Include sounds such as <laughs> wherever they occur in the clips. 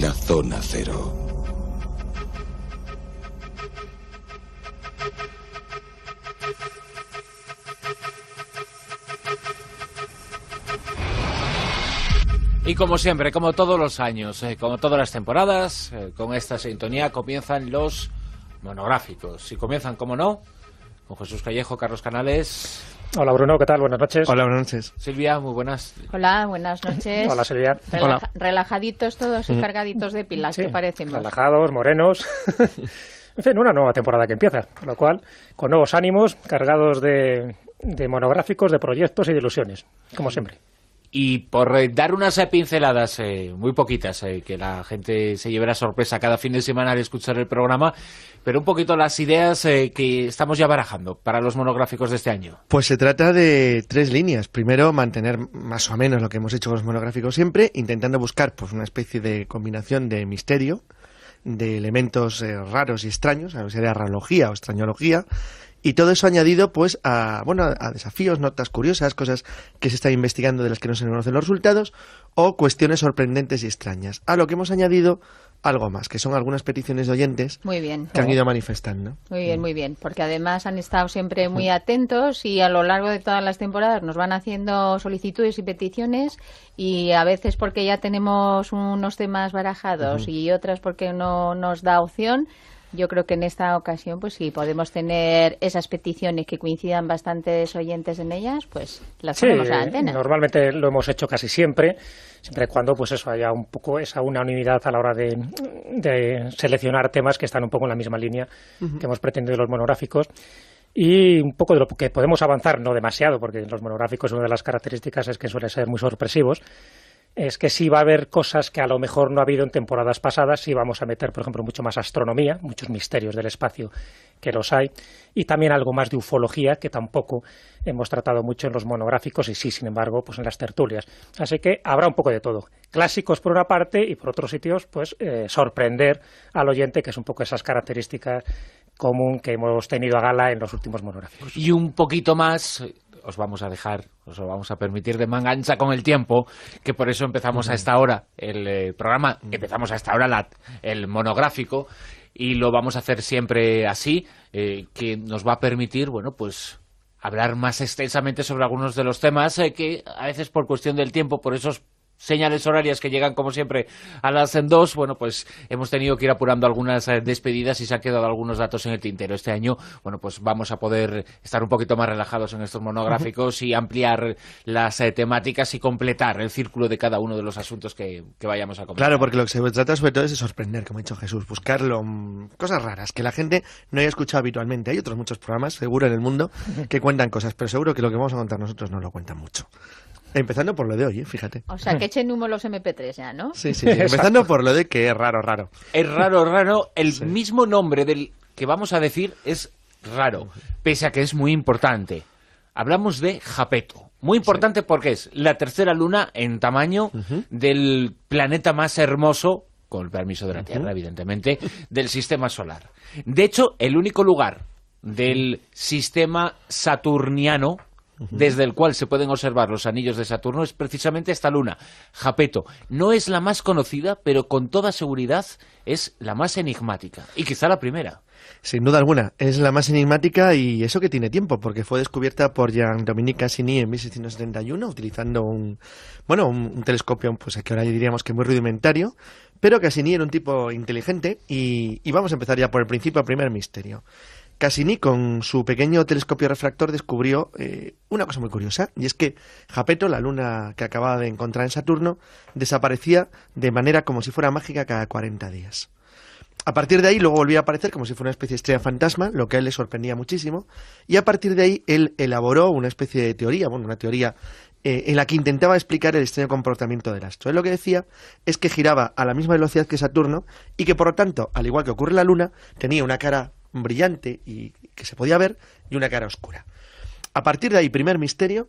la zona cero. Y como siempre, como todos los años, eh, como todas las temporadas, eh, con esta sintonía comienzan los monográficos. Y comienzan, como no, con Jesús Callejo, Carlos Canales. Hola Bruno, ¿qué tal? Buenas noches. Hola, buenas noches. Silvia, muy buenas. Hola, buenas noches. Hola Silvia. Relajaditos todos y mm. cargaditos de pilas, que parecen? Relajados, morenos. <laughs> en fin, una nueva temporada que empieza, con lo cual, con nuevos ánimos, cargados de, de monográficos, de proyectos y de ilusiones, como mm. siempre. Y por dar unas pinceladas, eh, muy poquitas, eh, que la gente se lleve la sorpresa cada fin de semana al escuchar el programa, pero un poquito las ideas eh, que estamos ya barajando para los monográficos de este año. Pues se trata de tres líneas. Primero, mantener más o menos lo que hemos hecho con los monográficos siempre, intentando buscar pues una especie de combinación de misterio, de elementos raros y extraños, a ver si era rarología o extrañología, y todo eso añadido, pues, a, bueno, a desafíos, notas curiosas, cosas que se están investigando de las que no se conocen los resultados, o cuestiones sorprendentes y extrañas. A lo que hemos añadido algo más, que son algunas peticiones de oyentes muy bien, que han ido manifestando. Muy bien, muy bien, porque además han estado siempre muy atentos y a lo largo de todas las temporadas nos van haciendo solicitudes y peticiones y a veces porque ya tenemos unos temas barajados y otras porque no nos da opción, yo creo que en esta ocasión, pues sí, podemos tener esas peticiones que coincidan bastantes oyentes en ellas, pues las ponemos a la antena. Normalmente lo hemos hecho casi siempre, siempre y cuando pues eso haya un poco esa unanimidad a la hora de, seleccionar temas que están un poco en la misma línea que hemos pretendido los monográficos y un poco de lo que podemos avanzar, no demasiado, porque en los monográficos una de las características es que suelen ser muy sorpresivos, es que sí va a haber cosas que a lo mejor no ha habido en temporadas pasadas, sí vamos a meter, por ejemplo, mucho más astronomía, muchos misterios del espacio que los hay, y también algo más de ufología, que tampoco hemos tratado mucho en los monográficos y sí, sin embargo, pues en las tertulias. Así que habrá un poco de todo. Clásicos por una parte y por otros sitios, pues eh, sorprender al oyente, que es un poco esas características común que hemos tenido a gala en los últimos monográficos. Y un poquito más os vamos a dejar, os lo vamos a permitir de manga con el tiempo, que por eso empezamos a esta hora el eh, programa, mm. empezamos a esta hora la, el monográfico y lo vamos a hacer siempre así, eh, que nos va a permitir, bueno, pues hablar más extensamente sobre algunos de los temas eh, que a veces por cuestión del tiempo, por esos señales horarias que llegan como siempre a las dos, bueno, pues hemos tenido que ir apurando algunas eh, despedidas y se han quedado algunos datos en el tintero. Este año, bueno, pues vamos a poder estar un poquito más relajados en estos monográficos y ampliar las eh, temáticas y completar el círculo de cada uno de los asuntos que, vayamos a comentar. Claro, porque lo que se trata sobre todo es de sorprender, como ha dicho Jesús, buscarlo, mm, cosas raras que la gente no haya escuchado habitualmente. Hay otros muchos programas, seguro, en el mundo que cuentan cosas, pero seguro que lo que vamos a contar nosotros no lo cuentan mucho. Empezando por lo de hoy, ¿eh? fíjate. O sea, que <laughs> echen humo los MP3 ya, ¿no? Sí, sí, <laughs> empezando por lo de que es raro, raro. Es raro, raro. El mismo nombre del que vamos a decir es raro, pese a que es muy importante. Hablamos de Japeto. Muy importante porque es la tercera luna en tamaño del planeta más hermoso, con el permiso de la Tierra, evidentemente, del sistema solar. De hecho, el único lugar del sistema saturniano desde el cual se pueden observar los anillos de Saturno es precisamente esta luna, Japeto. No es la más conocida, pero con toda seguridad es la más enigmática y quizá la primera. Sin duda alguna, es la más enigmática y eso que tiene tiempo, porque fue descubierta por Jean-Dominique Cassini en 1671 utilizando un, bueno, un, telescopio pues que ahora diríamos que muy rudimentario, pero Cassini era un tipo inteligente y, y vamos a empezar ya por el principio, primer misterio. Cassini, con su pequeño telescopio refractor, descubrió eh, una cosa muy curiosa, y es que Japeto, la luna que acababa de encontrar en Saturno, desaparecía de manera como si fuera mágica cada 40 días. A partir de ahí, luego volvía a aparecer como si fuera una especie de estrella fantasma, lo que a él le sorprendía muchísimo, y a partir de ahí él elaboró una especie de teoría, bueno, una teoría eh, en la que intentaba explicar el extraño comportamiento del astro. Él lo que decía es que giraba a la misma velocidad que Saturno y que, por lo tanto, al igual que ocurre la Luna, tenía una cara brillante y que se podía ver y una cara oscura. A partir de ahí, primer misterio,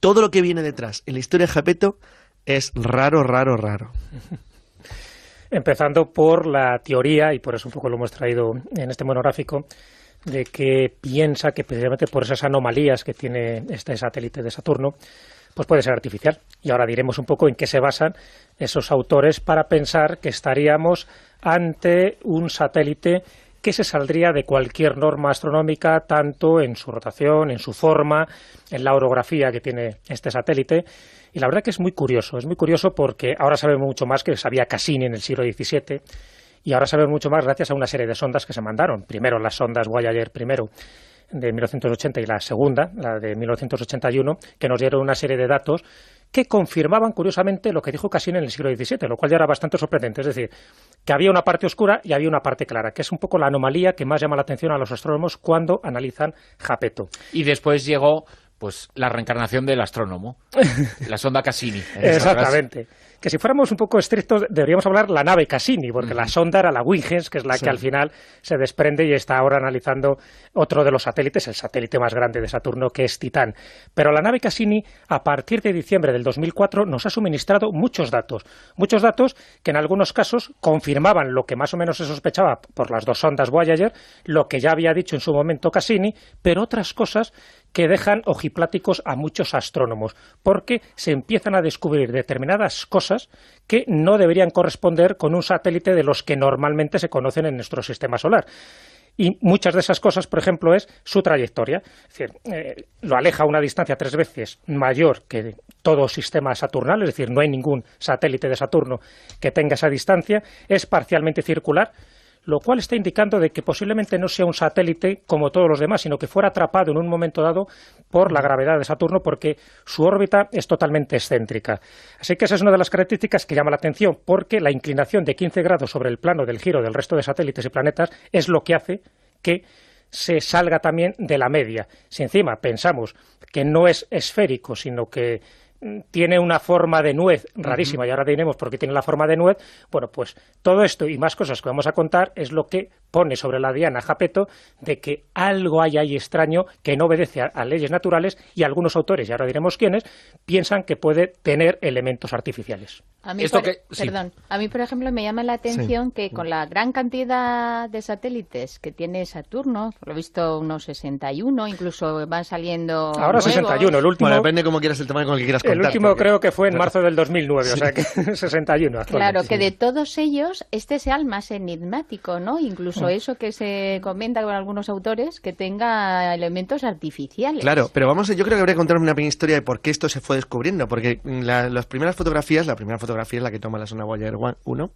todo lo que viene detrás en la historia de Japeto es raro, raro, raro. <laughs> Empezando por la teoría, y por eso un poco lo hemos traído en este monográfico, de que piensa que precisamente por esas anomalías que tiene este satélite de Saturno, pues puede ser artificial. Y ahora diremos un poco en qué se basan esos autores para pensar que estaríamos ante un satélite que se saldría de cualquier norma astronómica, tanto en su rotación, en su forma, en la orografía que tiene este satélite. Y la verdad que es muy curioso, es muy curioso porque ahora sabemos mucho más que sabía Cassini en el siglo XVII. Y ahora sabemos mucho más gracias a una serie de sondas que se mandaron. Primero las sondas Voyager, primero de 1980 y la segunda, la de 1981, que nos dieron una serie de datos que confirmaban curiosamente lo que dijo Cassini en el siglo XVII, lo cual ya era bastante sorprendente. Es decir, que había una parte oscura y había una parte clara, que es un poco la anomalía que más llama la atención a los astrónomos cuando analizan Japeto. Y después llegó pues la reencarnación del astrónomo, la sonda Cassini. <laughs> Exactamente que si fuéramos un poco estrictos deberíamos hablar la nave Cassini, porque la sonda era la Huygens, que es la que al final se desprende y está ahora analizando otro de los satélites, el satélite más grande de Saturno, que es Titán. Pero la nave Cassini, a partir de diciembre del 2004, nos ha suministrado muchos datos, muchos datos que en algunos casos confirmaban lo que más o menos se sospechaba por las dos sondas Voyager, lo que ya había dicho en su momento Cassini, pero otras cosas que dejan ojipláticos a muchos astrónomos, porque se empiezan a descubrir determinadas cosas que no deberían corresponder con un satélite de los que normalmente se conocen en nuestro sistema solar. Y muchas de esas cosas, por ejemplo, es su trayectoria. Es decir, eh, lo aleja a una distancia tres veces mayor que todo sistema saturnal, es decir, no hay ningún satélite de Saturno que tenga esa distancia. Es parcialmente circular, lo cual está indicando de que posiblemente no sea un satélite como todos los demás, sino que fuera atrapado en un momento dado por la gravedad de Saturno, porque su órbita es totalmente excéntrica. Así que esa es una de las características que llama la atención, porque la inclinación de 15 grados sobre el plano del giro del resto de satélites y planetas es lo que hace que se salga también de la media. Si encima pensamos que no es esférico, sino que tiene una forma de nuez rarísima, y ahora diremos por qué tiene la forma de nuez, bueno, pues todo esto y más cosas que vamos a contar es lo que pone sobre la diana Japeto de que algo hay ahí extraño que no obedece a, leyes naturales y algunos autores, y ahora diremos quiénes, piensan que puede tener elementos artificiales. A mí, por, perdón, a mí, por ejemplo, me llama la atención que con la gran cantidad de satélites que tiene Saturno, por lo visto unos 61, incluso van saliendo Ahora 61, el último... Bueno, depende cómo quieras el tema con el que quieras el último creo que fue en marzo del 2009, o sea que 61 <laughs> Claro, que de todos ellos este sea el más enigmático, ¿no? Incluso mm. eso que se comenta con algunos autores, que tenga elementos artificiales. Claro, pero vamos, yo creo que habría que contar una pequeña historia de por qué esto se fue descubriendo, porque mm, las primeras fotografías, la primera fotografía es la que toma la zona Voyager 1,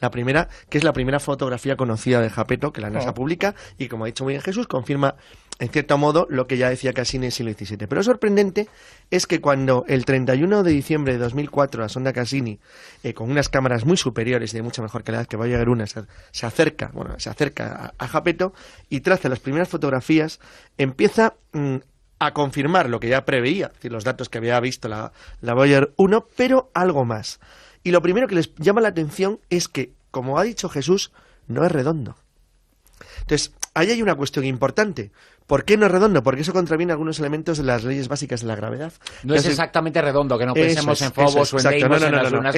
la primera, que es la primera fotografía conocida de Japeto que la NASA oh. publica y como ha dicho muy bien Jesús, confirma en cierto modo, lo que ya decía Cassini en el siglo XVII. Pero lo sorprendente es que cuando el 31 de diciembre de 2004 la sonda Cassini, eh, con unas cámaras muy superiores de mucha mejor calidad que Voyager a se, acerca, bueno, se acerca a, Japeto y traza las primeras fotografías, empieza mm, a confirmar lo que ya preveía, es decir, los datos que había visto la, la Voyager 1, pero algo más. Y lo primero que les llama la atención es que, como ha dicho Jesús, no es redondo. Entonces, ahí hay una cuestión importante. ¿Por qué no es redondo? Porque eso contraviene algunos elementos de las leyes básicas de la gravedad. No es exactamente redondo, que no pensemos en Fobos o en no, las lunas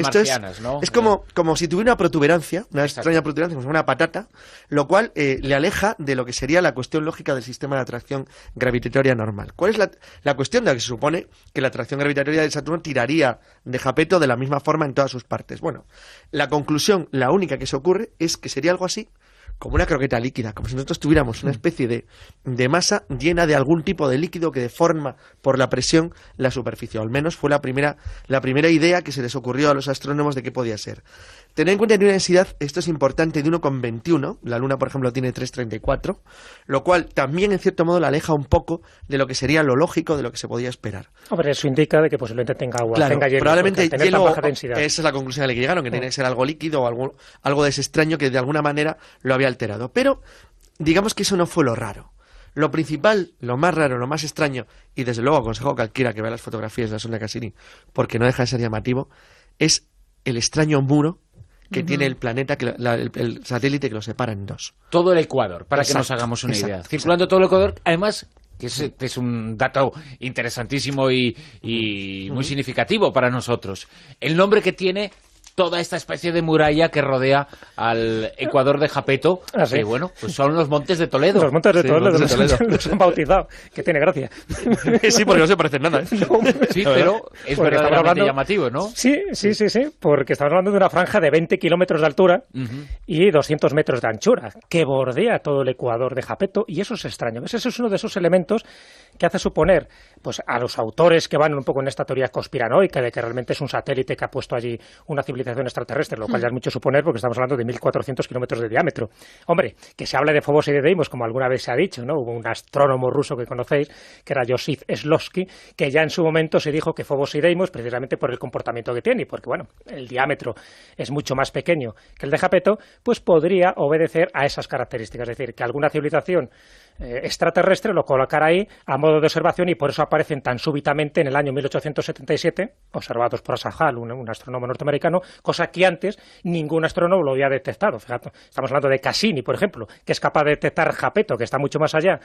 es, como, como, si tuviera una protuberancia, una extraña protuberancia, como una patata, lo cual eh, le aleja de lo que sería la cuestión lógica del sistema de atracción gravitatoria normal. ¿Cuál es la, la cuestión de la que se supone que la atracción gravitatoria de Saturno tiraría de Japeto de la misma forma en todas sus partes? Bueno, la conclusión, la única que se ocurre, es que sería algo así como una croqueta líquida, como si nosotros tuviéramos una mm. especie de, masa llena de algún tipo de líquido que deforma por la presión la superficie. al menos fue la primera, la primera idea que se les ocurrió a los astrónomos de qué podía ser. Tener en cuenta que tiene una densidad, esto es importante, de 1,21. La Luna, por ejemplo, tiene 3,34. Lo cual también, en cierto modo, la aleja un poco de lo que sería lo lógico, de lo que se podía esperar. Hombre, eso indica de que posiblemente tenga agua, tenga hielo. Probablemente baja densidad. esa es la conclusión a la que llegaron, que tiene que ser algo líquido o algo, algo de ese extraño que de alguna manera lo había alterado. Pero digamos que eso no fue lo raro. Lo principal, lo más raro, lo más extraño, y desde luego aconsejo a cualquiera que vea las fotografías de la sonda Cassini, porque no deja de ser llamativo, es el extraño muro que tiene el planeta, el, satélite que lo separa en dos. Todo el Ecuador, para que nos hagamos una idea. Circulando todo el Ecuador, además que este es, un dato interesantísimo y, muy significativo para nosotros. El nombre que tiene toda esta especie de muralla que rodea al Ecuador de Japeto, ah, bueno, pues son los montes de Toledo. Los montes de Toledo, <laughs> los, han bautizado, que tiene gracia. <laughs> sí, porque no se parecen nada. ¿eh? <laughs> sí, pero es verdaderamente llamativo, ¿no? Sí, sí, sí, sí, porque estamos hablando de una franja de 20 kilómetros de altura y 200 metros de anchura, que bordea todo el Ecuador de Japeto, y eso es extraño. ese Eso es uno de esos elementos que hace suponer pues, a los autores que van un poco en esta teoría conspiranoica de que realmente es un satélite que ha puesto allí una civilización extraterrestre, lo cual hmm. ya es mucho suponer porque estamos hablando de 1.400 kilómetros de diámetro. Hombre, que se habla de Fobos y de Deimos, como alguna vez se ha dicho, ¿no? Hubo un astrónomo ruso que conocéis, que era Yosif Slosky, que ya en su momento se dijo que Fobos y Deimos, precisamente por el comportamiento que tiene, y porque, bueno, el diámetro es mucho más pequeño que el de Japeto, pues podría obedecer a esas características. Es decir, que alguna civilización eh, extraterrestre lo colocará ahí a modo de observación y por eso aparecen tan súbitamente en el año 1877, observados por Asahal, un, astrónomo norteamericano, cosa que antes ningún astrónomo lo había detectado. estamos hablando de Cassini, por ejemplo, que es capaz de detectar Japeto, que está mucho más allá,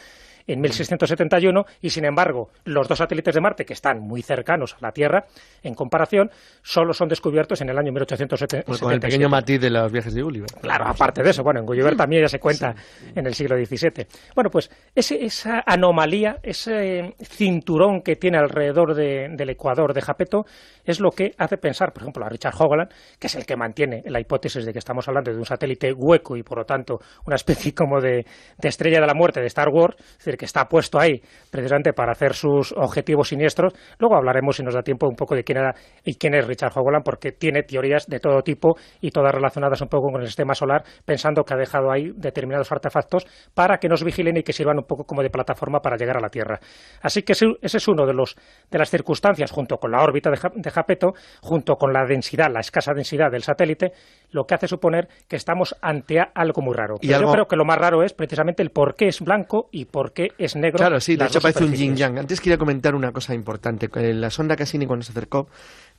en 1671 y, sin embargo, los dos satélites de Marte, que están muy cercanos a la Tierra, en comparación, solo son descubiertos en el año 1870. Pues con el pequeño matiz de los viajes de Gulliver. Claro, aparte de eso, bueno, en Gulliver también ya se cuenta en el siglo XVII. Bueno, pues ese, esa anomalía, ese cinturón que tiene alrededor del ecuador de Japeto, es lo que hace pensar, por ejemplo, a Richard Hoagland, que es el que mantiene la hipótesis de que estamos hablando de un satélite hueco y, por lo tanto, una especie como de, estrella de la muerte de Star Wars, que está puesto ahí precisamente para hacer sus objetivos siniestros. Luego hablaremos, si nos da tiempo, un poco de quién era y quién es Richard Hoagland, porque tiene teorías de todo tipo y todas relacionadas un poco con el sistema solar, pensando que ha dejado ahí determinados artefactos para que nos vigilen y que sirvan un poco como de plataforma para llegar a la Tierra. Así que ese, es uno de los de las circunstancias, junto con la órbita de, Japeto, junto con la densidad, la escasa densidad del satélite, lo que hace suponer que estamos ante algo muy raro. ¿Y yo creo que lo más raro es precisamente el por qué es blanco y por qué es negro. Claro, sí, de hecho parece un yin yang. Antes quería comentar una cosa importante. Eh, la sonda Cassini cuando se acercó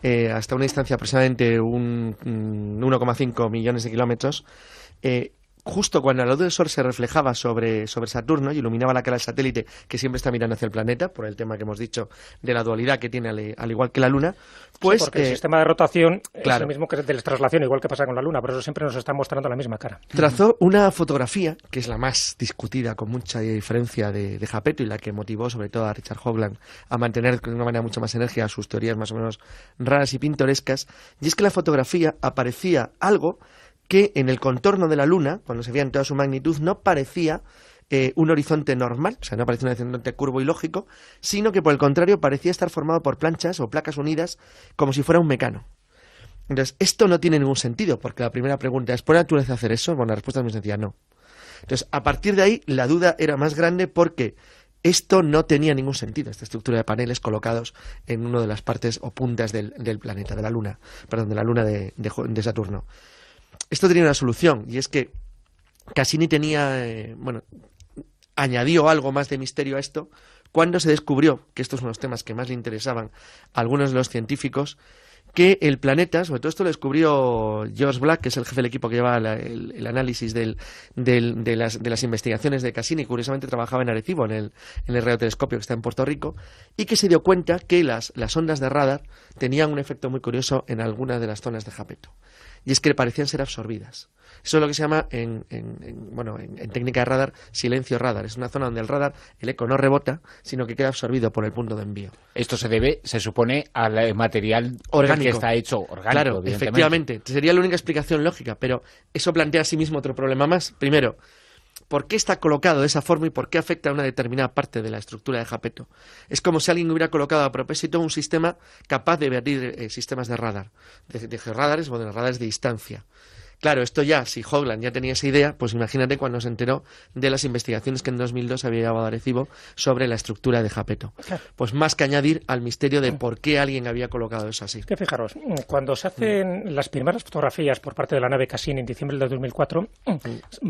eh, hasta una distancia aproximadamente un, 1,5 mm, millones de kilómetros, eh, justo cuando la luz del Sol se reflejaba sobre, sobre Saturno y iluminaba la cara del satélite que siempre está mirando hacia el planeta, por el tema que hemos dicho de la dualidad que tiene al, igual que la Luna, pues... porque el eh, sistema de rotación es lo mismo que de la traslación, igual que pasa con la Luna, pero eso siempre nos está mostrando la misma cara. Trazó una fotografía, que es la más discutida con mucha diferencia de, de Japeto y la que motivó sobre todo a Richard Hogland a mantener de una manera mucho más energía sus teorías más o menos raras y pintorescas, y es que la fotografía aparecía algo que en el contorno de la Luna, cuando se veía en toda su magnitud, no parecía eh, un horizonte normal, o sea, no parecía un horizonte curvo y lógico, sino que por el contrario parecía estar formado por planchas o placas unidas como si fuera un mecano. Entonces, esto no tiene ningún sentido, porque la primera pregunta es, ¿por naturaleza hacer eso? Bueno, la respuesta es muy no. Entonces, a partir de ahí, la duda era más grande porque esto no tenía ningún sentido, esta estructura de paneles colocados en una de las partes o puntas del, planeta, de la Luna, perdón, de la Luna de, de Saturno. Esto tenía una solución, y es que Cassini tenía, eh, bueno, añadió algo más de misterio a esto cuando se descubrió, que estos son los temas que más le interesaban a algunos de los científicos, que el planeta, sobre todo esto lo descubrió George Black, que es el jefe del equipo que lleva el, análisis del, del, de, las, de, las, investigaciones de Cassini, curiosamente trabajaba en Arecibo, en el, en el radiotelescopio que está en Puerto Rico, y que se dio cuenta que las, las ondas de radar tenían un efecto muy curioso en algunas de las zonas de Japeto y es que parecían ser absorbidas. Eso es lo que se llama en, bueno, en, técnica de radar silencio radar. Es una zona donde el radar, el eco no rebota, sino que queda absorbido por el punto de envío. Esto se debe, se supone, al eh, material orgánico. que está hecho orgánico. Claro, efectivamente. Sería la única explicación lógica, pero eso plantea a sí mismo otro problema más. Primero, por qué está colocado de esa forma y por qué afecta a una determinada parte de la estructura de Japeto. Es como si alguien hubiera colocado a propósito un sistema capaz de ver eh, sistemas de radar, de, de georradares o de radares de distancia. Claro, esto ya, si Hogland ya tenía esa idea, pues imagínate cuando se enteró de las investigaciones que en 2002 había llevado a Arecibo sobre la estructura de Japeto. <laughs> Pues más que añadir al misterio de por qué alguien había colocado eso así. Que fijaros, cuando se hacen las primeras fotografías por parte de la nave Cassini en diciembre de 2004, mm.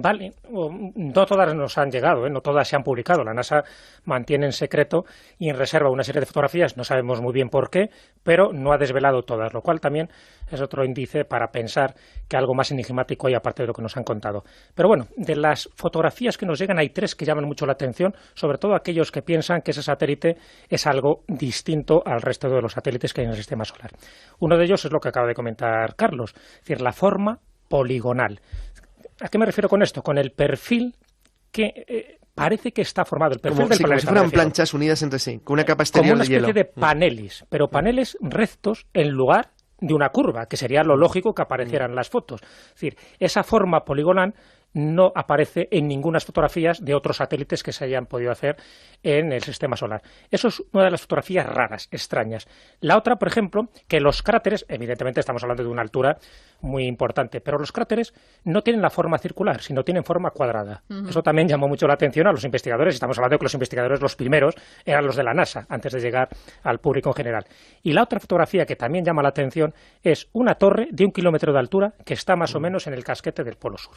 vale, no todas nos han llegado, ¿eh? no todas se han publicado. La NASA mantiene en secreto y en reserva una serie de fotografías, no sabemos muy bien por qué, pero no ha desvelado todas, lo cual también es otro índice para pensar que algo más enigmático hay aparte de lo que nos han contado. Pero bueno, de las fotografías que nos llegan hay tres que llaman mucho la atención, sobre todo aquellos que piensan que ese satélite es algo distinto al resto de los satélites que hay en el sistema solar. Uno de ellos es lo que acaba de comentar Carlos, es decir, la forma poligonal. ¿A qué me refiero con esto? Con el perfil que eh, parece que está formado el perfil como, del si planchas unidas entre sí, con una capa exterior una especie de, de paneles, pero mm. paneles rectos en lugar de una curva, que sería lo lógico que aparecieran las fotos. Es decir, esa forma poligonal no aparece en ninguna fotografías de otros satélites que se hayan podido hacer en el sistema solar. Eso es una de las fotografías raras, extrañas. La otra, por ejemplo, que los cráteres, evidentemente estamos hablando de una altura muy importante, pero los cráteres no tienen la forma circular, sino tienen forma cuadrada. Eso también llamó mucho la atención a los investigadores. y Estamos hablando de que los investigadores, los primeros, eran los de la NASA, antes de llegar al público en general. Y la otra fotografía que también llama la atención es una torre de un kilómetro de altura que está más o menos en el casquete del Polo Sur.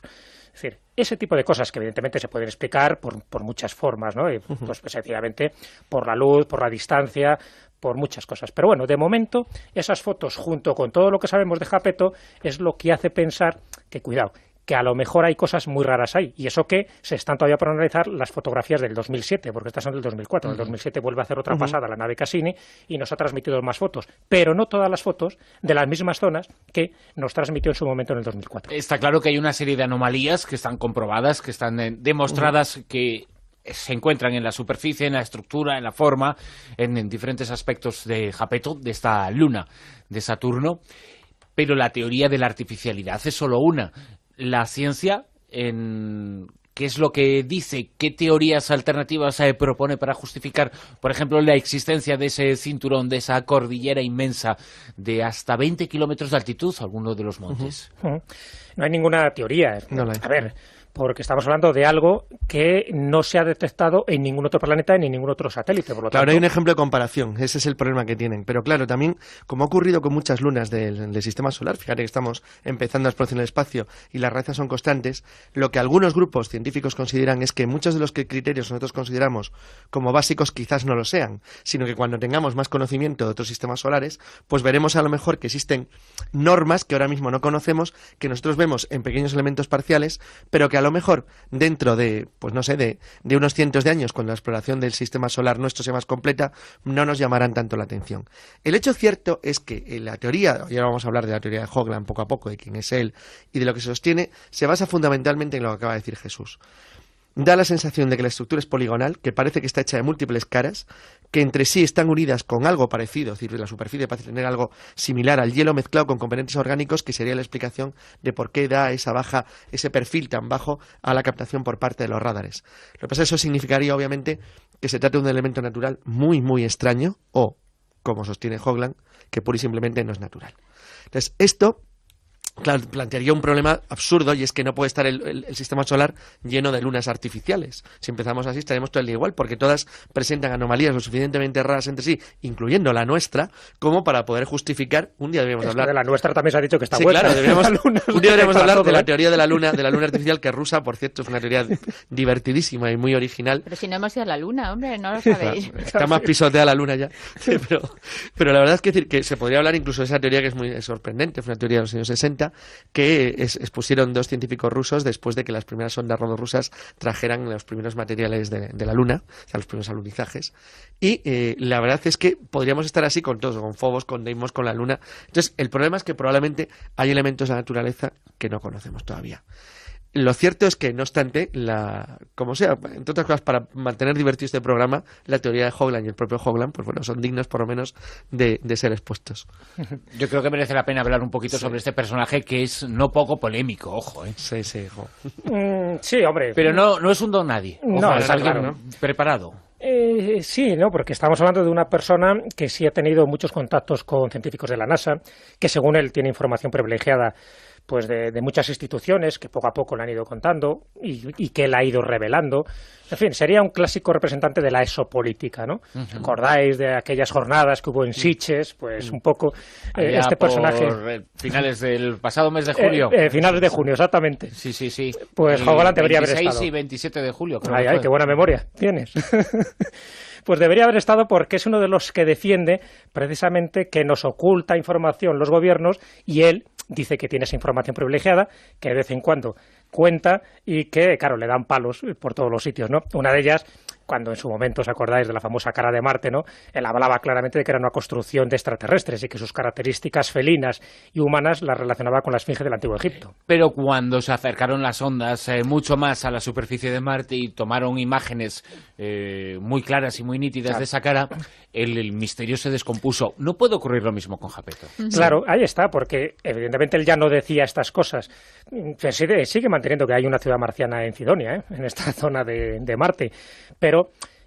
Es decir, ese tipo de cosas que evidentemente se pueden explicar por, muchas formas, ¿no? Pues, pues, por la luz, por la distancia, por muchas cosas. Pero bueno, de momento esas fotos junto con todo lo que sabemos de Japeto es lo que hace pensar que cuidado, que a lo mejor hay cosas muy raras ahí. Y eso que se están todavía por analizar las fotografías del 2007, porque estas son del 2004. En el 2007 vuelve a hacer otra pasada la nave Cassini y nos ha transmitido más fotos, pero no todas las fotos de las mismas zonas que nos transmitió en su momento en el 2004. Está claro que hay una serie de anomalías que están comprobadas, que están eh, demostradas que se encuentran en la superficie, en la estructura, en la forma, en, en, diferentes aspectos de Japeto, de esta luna de Saturno. Pero la teoría de la artificialidad es solo una la ciencia en qué es lo que dice, qué teorías alternativas se propone para justificar, por ejemplo, la existencia de ese cinturón, de esa cordillera inmensa de hasta 20 kilómetros de altitud, alguno de los montes. No hay ninguna teoría. A ver, porque estamos hablando de algo que no se ha detectado en ningún otro planeta ni en ningún otro satélite. Por lo claro, hay un ejemplo de comparación, ese es el problema que tienen. Pero claro, también, como ha ocurrido con muchas lunas del, sistema solar, fíjate que estamos empezando a explorar el espacio y las razas son constantes, lo que algunos grupos científicos consideran es que muchos de los que criterios nosotros consideramos como básicos quizás no lo sean, sino que cuando tengamos más conocimiento de otros sistemas solares, pues veremos a lo mejor que existen normas que ahora mismo no conocemos, que nosotros vemos en pequeños elementos parciales, pero que lo mejor dentro de, pues no sé, de, unos cientos de años, cuando la exploración del sistema solar nuestro sea más completa, no nos llamarán tanto la atención. El hecho cierto es que eh, la teoría, y ahora vamos a hablar de la teoría de Hoglan poco a poco, de quién es él y de lo que se sostiene, se basa fundamentalmente en lo que acaba de decir Jesús da la sensación de que la estructura es poligonal, que parece que está hecha de múltiples caras, que entre sí están unidas con algo parecido, es decir, la superficie parece tener algo similar al hielo mezclado con componentes orgánicos, que sería la explicación de por qué da esa baja, ese perfil tan bajo a la captación por parte de los radares. Lo que pasa es que eso significaría, obviamente, que se trata de un elemento natural muy, muy extraño, o, como sostiene Hogland, que pura y simplemente no es natural. Entonces, esto claro, plantearía un problema absurdo y es que no puede estar el, sistema solar lleno de lunas artificiales. Si empezamos así, estaremos todo el igual, porque todas presentan anomalías lo suficientemente raras entre sí, incluyendo la nuestra, como para poder justificar. Un día debemos hablar. De la nuestra también se ha dicho que está sí, <laughs> hablar de la teoría de la luna, de la luna <laughs> artificial, que rusa, por cierto, es una teoría divertidísima y muy original. Pero si no hemos ido a la luna, hombre, no lo <laughs> sabéis. Está más pisoteada la luna ya. pero, la verdad es que, decir, que se podría hablar incluso de esa teoría que es muy sorprendente, fue una teoría de los años 60 que expusieron dos científicos rusos después de que las primeras sondas rusas trajeran los primeros materiales de, la Luna, o sea, los primeros alunizajes. Y eh, la verdad es que podríamos estar así con todos, con Fobos, con Deimos, con la Luna. Entonces, el problema es que probablemente hay elementos de la naturaleza que no conocemos todavía. Lo cierto es que, no obstante, la, como sea, entre otras cosas, para mantener divertido este programa, la teoría de Hoglan y el propio Hoglan, pues bueno, son dignos por lo menos de, ser expuestos. <laughs> Yo creo que merece la pena hablar un poquito sobre este personaje que es no poco polémico, ojo, ¿eh? Sí, sí, ojo. <laughs> Mm, sí, hombre. Pero no, es un don nadie. no, es alguien preparado. Eh, sí, no, porque estamos hablando de una persona que sí ha tenido muchos contactos con científicos de la NASA, que según él tiene información privilegiada pues de, muchas instituciones que poco a poco le han ido contando y, que le ha ido revelando. En fin, sería un clásico representante de la esopolítica, ¿no? ¿Recordáis de aquellas jornadas que hubo en Siches? Pues un poco eh, este personaje... Finales del pasado mes de eh, julio. Eh, finales de junio, exactamente. Sí, sí, sí. Pues Hogan debería haber estado. 26 y 27 de julio. Creo ay, ay, qué buena memoria tienes. <laughs> pues debería haber estado porque es uno de los que defiende precisamente que nos oculta información los gobiernos y él dice que tiene esa información privilegiada, que de vez en cuando cuenta y que, claro, le dan palos por todos los sitios, ¿no? Una de ellas cuando en su momento os acordáis de la famosa cara de Marte, ¿no? Él hablaba claramente de que era una construcción de extraterrestres y que sus características felinas y humanas las relacionaba con la esfinge del Antiguo Egipto. Pero cuando se acercaron las ondas eh, mucho más a la superficie de Marte y tomaron imágenes eh, muy claras y muy nítidas de esa cara, el, misterio se descompuso. No puede ocurrir lo mismo con Japeto. Claro, ahí está, porque evidentemente él ya no decía estas cosas. sigue, manteniendo que hay una ciudad marciana en Cidonia, ¿eh? en esta <laughs> zona de, de Marte. Pero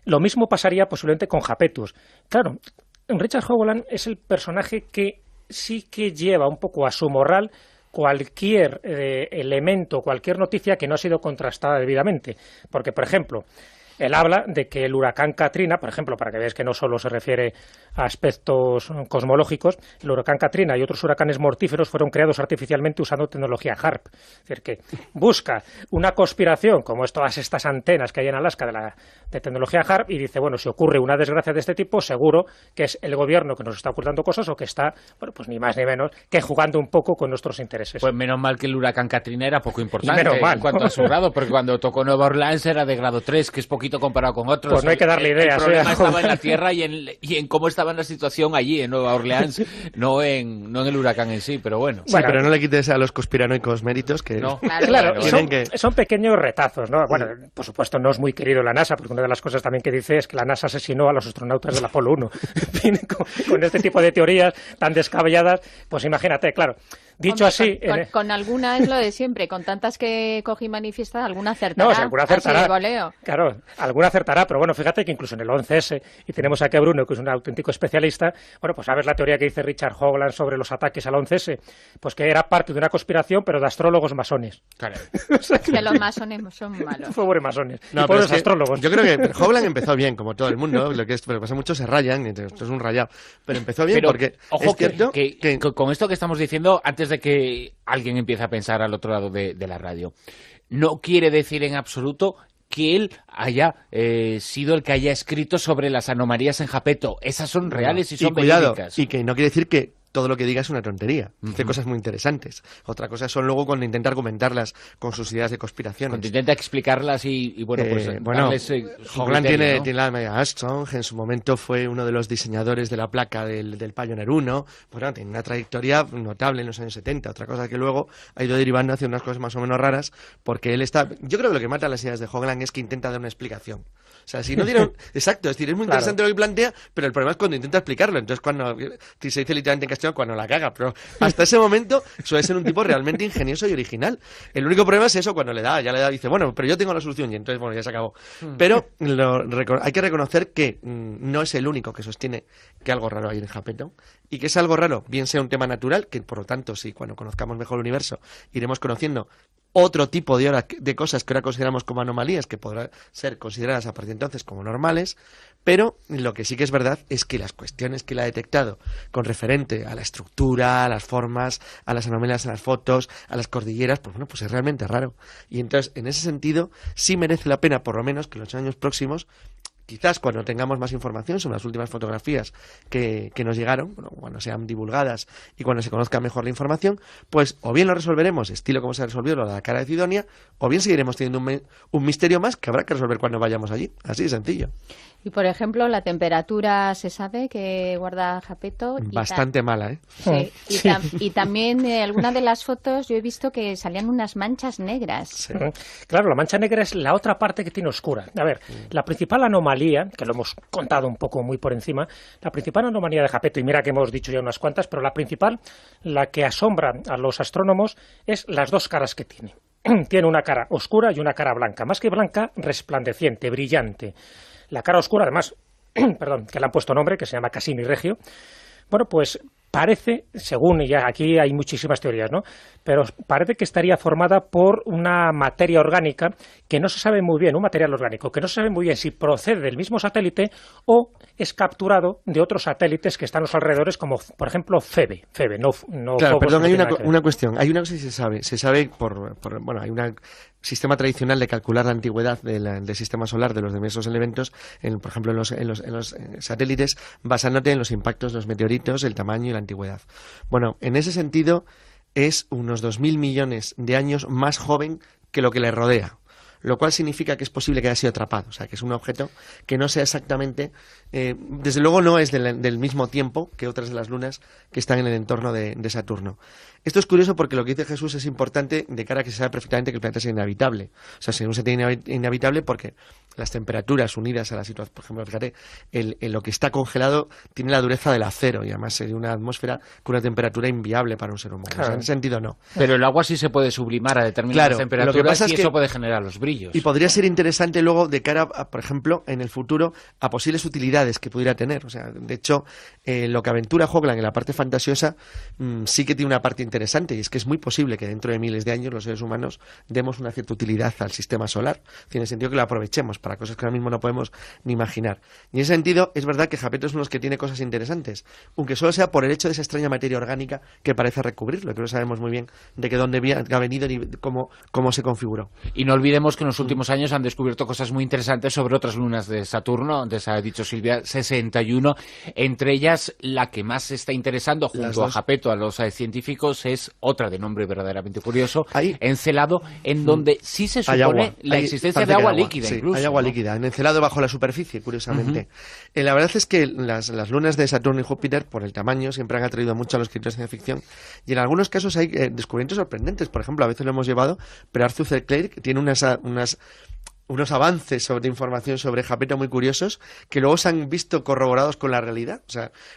lo mismo pasaría posiblemente con Japetus. Claro, Richard Hogoland es el personaje que sí que lleva un poco a su moral cualquier eh, elemento, cualquier noticia que no ha sido contrastada debidamente. Porque, por ejemplo, él habla de que el huracán Katrina, por ejemplo, para que veáis que no solo se refiere a aspectos mm, cosmológicos, el huracán Katrina y otros huracanes mortíferos fueron creados artificialmente usando tecnología HARP. Es decir, que busca una conspiración, como es todas estas antenas que hay en Alaska de, la, de tecnología HARP, y dice, bueno, si ocurre una desgracia de este tipo, seguro que es el gobierno que nos está ocultando cosas o que está, bueno, pues ni más ni menos, que jugando un poco con nuestros intereses. Pues menos mal que el huracán Katrina era poco importante en cuanto a su grado, porque cuando tocó Nueva Orleans era de grado 3, que es poquito comparado con otros. Pues no hay que darle idea, el problema estaba en la tierra y en, cómo estaba la situación allí, en Nueva Orleans, <laughs> no en, en el huracán en sí, pero bueno. pero no le quites a los conspiranoicos méritos que... son, pequeños retazos, ¿no? Bueno, por supuesto no es muy querido la NASA, porque una de las cosas también que dice es que la NASA asesinó a los astronautas la Apolo 1. <laughs> con este tipo de teorías tan descabelladas, pues imagínate, claro. Dicho así. Con, alguna es lo de siempre, con tantas que cogí manifiestas, alguna acertará. No, alguna acertará. Claro, alguna acertará, pero bueno, fíjate que incluso en el 11S, y tenemos aquí a Bruno, que es un auténtico especialista, bueno, pues sabes la teoría que dice Richard Hogland sobre los ataques al 11S, pues que era parte de una conspiración, pero de astrólogos masones. Claro. <laughs> que... los masones son malos. masones. No, y astrólogos. Yo creo que <laughs> Hogland empezó bien, como todo el mundo, lo que, es, que pasa muchos se rayan, esto es un rayado, pero empezó bien porque cierto que con esto que estamos diciendo antes de que alguien empiece a pensar al otro lado de, la radio. No quiere decir en absoluto que él haya eh, sido el que haya escrito sobre las anomalías en Japeto. Esas son reales y son y Y que no quiere decir que todo lo que diga es una tontería. Dice cosas muy interesantes. Otra cosa son luego cuando intenta argumentarlas con sus ideas de conspiración. Cuando intenta explicarlas y, bueno, pues, eh, bueno, eh, tiene, tiene, la media en su momento fue uno de los diseñadores de la placa del, del Pioneer 1. Bueno, tiene una trayectoria notable en los años 70. Otra cosa que luego ha ido derivando hacia unas cosas más o menos raras, porque él está. Yo creo que lo que mata a las ideas de Hoagland es que intenta dar una explicación. O sea, si no dieron, <laughs> Exacto, es decir, es muy interesante lo que plantea, pero el problema es cuando intenta explicarlo. Entonces, cuando si se dice literalmente cuando la caga, pero hasta ese momento suele ser un tipo realmente ingenioso y original. El único problema es eso cuando le da, ya le da, dice, bueno, pero yo tengo la solución y entonces, bueno, ya se acabó. Hmm. Pero hay que reconocer que mm, no es el único que sostiene que algo raro hay en Japetón y que es algo raro, bien sea un tema natural, que por lo tanto, si sí, cuando conozcamos mejor el universo iremos conociendo otro tipo de, de cosas que ahora consideramos como anomalías, que podrán ser consideradas a partir de entonces como normales, pero lo que sí que es verdad es que las cuestiones que él ha detectado con referente a la estructura, a las formas, a las anomalías en las fotos, a las cordilleras, pues bueno, pues es realmente raro. Y entonces, en ese sentido, sí merece la pena, por lo menos, que en los años próximos quizás cuando tengamos más información sobre las últimas fotografías que, nos llegaron, bueno, cuando sean divulgadas y cuando se conozca mejor la información, pues o bien lo resolveremos, estilo como se resolvió lo de la cara de Sidonia, o bien seguiremos teniendo un, misterio más que habrá que resolver cuando vayamos allí. Así de sencillo. Y por ejemplo, la temperatura se sabe que guarda Japeto. Bastante mala, ¿eh? Sí. Y, también eh, alguna algunas de las fotos yo he visto que salían unas manchas negras. Claro, la mancha negra es la otra parte que tiene oscura. A ver, la principal anomalía que lo hemos contado un poco muy por encima, la principal anomalía de Japeto, y mira que hemos dicho ya unas cuantas, pero la principal, la que asombra a los astrónomos, es las dos caras que tiene. <clears throat> tiene una cara oscura y una cara blanca, más que blanca, resplandeciente, brillante. La cara oscura, además, <clears throat> perdón, que le han puesto nombre, que se llama Casini Regio, bueno, pues parece, según, ya aquí hay muchísimas teorías, ¿no? Pero parece que estaría formada por una materia orgánica que no se sabe muy bien, un material orgánico, que no se sabe muy bien si procede del mismo satélite o es capturado de otros satélites que están a los alrededores, como por ejemplo FEBE. no, claro, perdón, hay una, cuestión. Hay una cosa que se sabe. Se sabe por bueno, hay una sistema tradicional de calcular la antigüedad del sistema solar de los diversos elementos, en, por ejemplo en los, los, en los, eh, satélites, basándote en los impactos de los meteoritos, el tamaño y la antigüedad. Bueno, en ese sentido es unos 2.000 millones de años más joven que lo que le rodea lo cual significa que es posible que haya sido atrapado, o sea, que es un objeto que no sea exactamente, eh, desde luego no es del, mismo tiempo que otras de las lunas que están en el entorno de, Saturno. Esto es curioso porque lo que dice Jesús es importante de cara a que se sabe perfectamente que el planeta sea inhabitable. O sea, no se tiene inhabitable porque las temperaturas unidas a la situación, por ejemplo, fíjate, el, lo que está congelado tiene la dureza del acero y además sería una atmósfera con una temperatura inviable para un ser humano. O sea, en ese sentido no. Pero el agua sí se puede sublimar a determinadas temperaturas que y eso puede generar los y podría ser interesante luego de cara, por ejemplo, en el futuro, a posibles utilidades que pudiera tener. O sea, de hecho, eh, lo que aventura Hoglan en la parte fantasiosa mm, sí que tiene una parte interesante y es que es muy posible que dentro de miles de años los seres humanos demos una cierta utilidad al sistema solar. Tiene sentido que lo aprovechemos para cosas que ahora mismo no podemos ni imaginar. Y en ese sentido, es verdad que Japeto es uno los que tiene cosas interesantes, aunque solo sea por el hecho de esa extraña materia orgánica que parece recubrirlo, que no sabemos muy bien de qué dónde ha venido ni cómo, cómo se configuró. Y no olvidemos que en los mm. últimos años han descubierto cosas muy interesantes sobre otras lunas de Saturno, antes ha dicho Silvia, 61, entre ellas la que más está interesando junto a Japeto, a los eh, científicos, es otra de nombre verdaderamente curioso, Encelado, en mm. donde sí se supone la existencia de agua, líquida Hay agua líquida, en Encelado bajo la superficie, curiosamente. Eh, la verdad es que las, lunas de Saturno y Júpiter, por el tamaño, siempre han atraído mucho a los escritores de ciencia ficción y en algunos casos hay eh, descubrimientos sorprendentes. Por ejemplo, a veces lo hemos llevado, pero Arthur C. tiene una, unos avances sobre información sobre Japeto muy curiosos que luego se han visto corroborados con la realidad.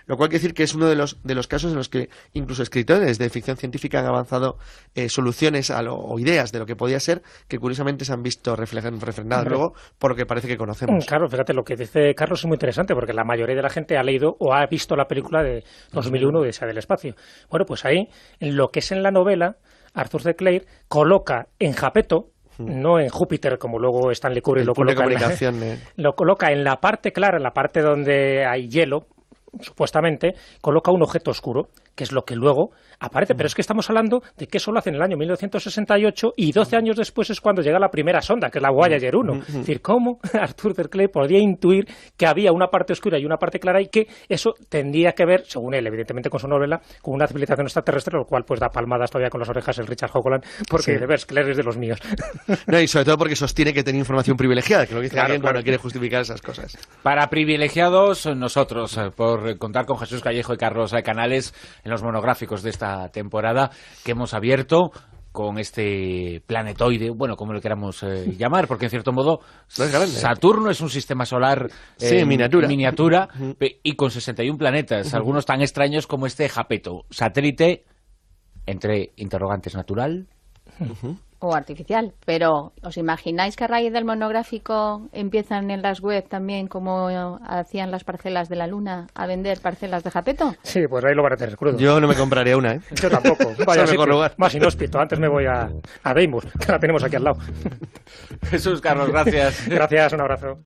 lo cual quiere decir que es uno de los, de los casos en los que incluso escritores de ficción científica han avanzado eh, soluciones a o ideas de lo que podía ser que curiosamente se han visto refrendadas luego por lo que parece que conocemos. Mm, claro, fíjate, lo que dice Carlos es muy interesante porque la mayoría de la gente ha leído o ha visto la película de 2001 de Esa del Espacio. Bueno, pues ahí, en lo que es en la novela, Arthur C. Clarke coloca en Japeto no en Júpiter, como luego Stanley Kubrick lo eh. <laughs> lo coloca en la parte clara, en la parte donde hay hielo, supuestamente, coloca un objeto oscuro que es lo que luego aparece. Pero es que estamos hablando de que solo lo hace en el año 1968 y 12 años después es cuando llega la primera sonda, que es la Voyager 1. Es decir, ¿cómo <laughs> Arthur Berkeley podía intuir que había una parte oscura y una parte clara y que eso tendría que ver, según él, evidentemente con su novela, con una civilización extraterrestre, lo cual pues da palmadas todavía con las orejas el Richard Hoagland, porque sí. Berkeley es de los míos. <laughs> No, y sobre todo porque sostiene que tenía información privilegiada, que lo dice alguien cuando quiere justificar esas cosas. Para privilegiados nosotros, eh, por contar con Jesús Callejo y Carlos Canales, en los monográficos de esta temporada que hemos abierto con este planetoide, bueno, como lo queramos eh, <laughs> llamar, porque en cierto modo Saturno es un sistema solar en eh, miniatura, y con 61 planetas, algunos tan extraños como este Japeto, satélite entre interrogantes natural o artificial, pero ¿os imagináis que a raíz del monográfico empiezan en las web también, como hacían las parcelas de la luna, a vender parcelas de japeto? Sí, pues ahí lo van a tener crudo. Yo no me compraría una, ¿eh? <laughs> Yo tampoco. <laughs> Vaya, <laughs> Más inhóspito. Antes me voy a, a que la tenemos aquí al lado. Jesús, Carlos, gracias. gracias, un abrazo.